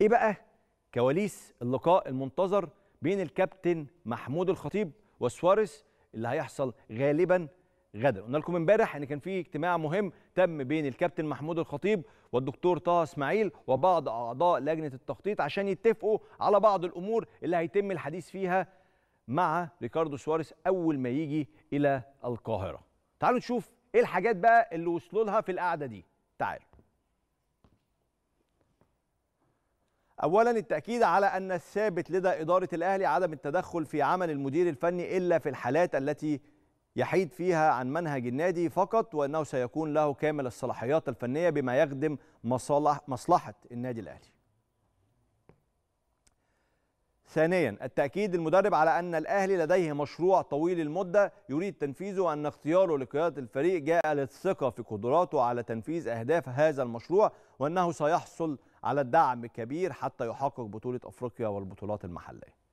ايه بقى كواليس اللقاء المنتظر بين الكابتن محمود الخطيب وسواريز اللي هيحصل غالبا غدا قلنا لكم امبارح ان كان في اجتماع مهم تم بين الكابتن محمود الخطيب والدكتور طه اسماعيل وبعض اعضاء لجنه التخطيط عشان يتفقوا على بعض الامور اللي هيتم الحديث فيها مع ريكاردو سواريز اول ما يجي الى القاهره تعالوا نشوف ايه الحاجات بقى اللي وصلوا لها في القعده دي تعالوا اولا التاكيد على ان الثابت لدى اداره الاهلي عدم التدخل في عمل المدير الفني الا في الحالات التي يحيد فيها عن منهج النادي فقط وانه سيكون له كامل الصلاحيات الفنيه بما يخدم مصالح مصلحه النادي الاهلي ثانيا التأكيد المدرب على أن الأهلي لديه مشروع طويل المدة يريد تنفيذه وأن اختياره لقيادة الفريق جاء للثقة في قدراته على تنفيذ أهداف هذا المشروع وأنه سيحصل على الدعم الكبير حتى يحقق بطولة أفريقيا والبطولات المحلية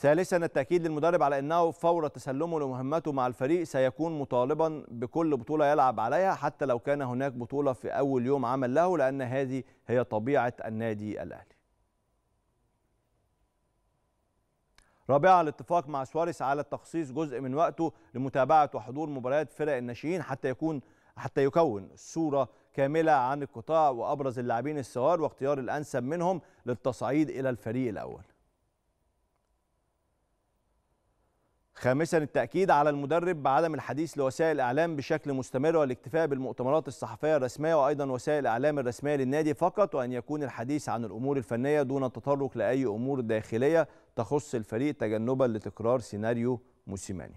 ثالثا التأكيد للمدرب على أنه فور تسلمه لمهمته مع الفريق سيكون مطالبا بكل بطولة يلعب عليها حتى لو كان هناك بطولة في أول يوم عمل له لأن هذه هي طبيعة النادي الأهلي رابعا الاتفاق مع سواريس على تخصيص جزء من وقته لمتابعة وحضور مباريات فرق الناشئين حتى يكون حتى يكون صورة كاملة عن القطاع وأبرز اللاعبين الصغار واختيار الأنسب منهم للتصعيد إلى الفريق الأول خامسا التأكيد على المدرب بعدم الحديث لوسائل الإعلام بشكل مستمر والاكتفاء بالمؤتمرات الصحفية الرسمية وأيضا وسائل الإعلام الرسمية للنادي فقط وأن يكون الحديث عن الأمور الفنية دون التطرق لأي أمور داخلية تخص الفريق تجنبا لتكرار سيناريو موسيماني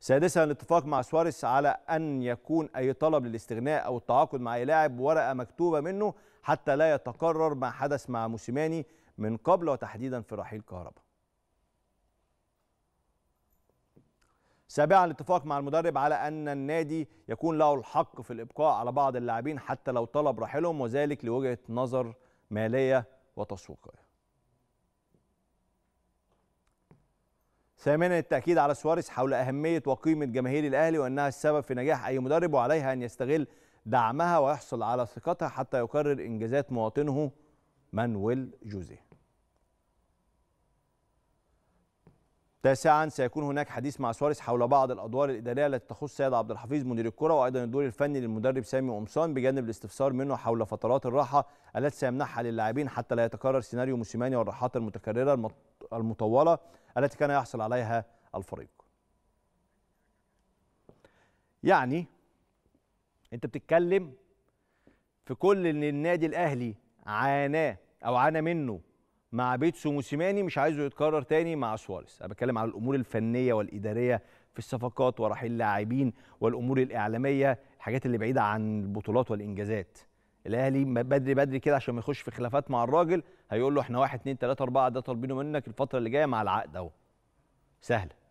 سادسا الاتفاق مع سواريس على أن يكون أي طلب للاستغناء أو التعاقد مع أي لاعب ورقة مكتوبة منه حتى لا يتكرر ما حدث مع موسيماني من قبل وتحديدا في رحيل كهربا سابعا الاتفاق مع المدرب على ان النادي يكون له الحق في الابقاء على بعض اللاعبين حتى لو طلب رحيلهم وذلك لوجهه نظر ماليه وتسويقيه. ثامنا التاكيد على سواريز حول اهميه وقيمه جماهير الاهلي وانها السبب في نجاح اي مدرب وعليها ان يستغل دعمها ويحصل على ثقتها حتى يكرر انجازات مواطنه مانويل جوزيه. تاسعا سيكون هناك حديث مع سواريز حول بعض الادوار الاداريه التي تخص سيد عبد الحفيظ مدير الكره وايضا الدور الفني للمدرب سامي قمصان بجانب الاستفسار منه حول فترات الراحه التي سيمنحها للاعبين حتى لا يتكرر سيناريو موسيماني والراحات المتكرره المطوله التي كان يحصل عليها الفريق. يعني انت بتتكلم في كل ان النادي الاهلي عاناه او عانى منه مع بيتسو موسيماني مش عايزه يتكرر تاني مع سواريز انا بتكلم على الامور الفنيه والاداريه في الصفقات ورحيل اللاعبين والامور الاعلاميه الحاجات اللي بعيده عن البطولات والانجازات الاهلي بدري بدري كده عشان ما يخش في خلافات مع الراجل هيقول له احنا 1 2 3 4 ده طالبينه منك الفتره اللي جايه مع العقد اهو سهله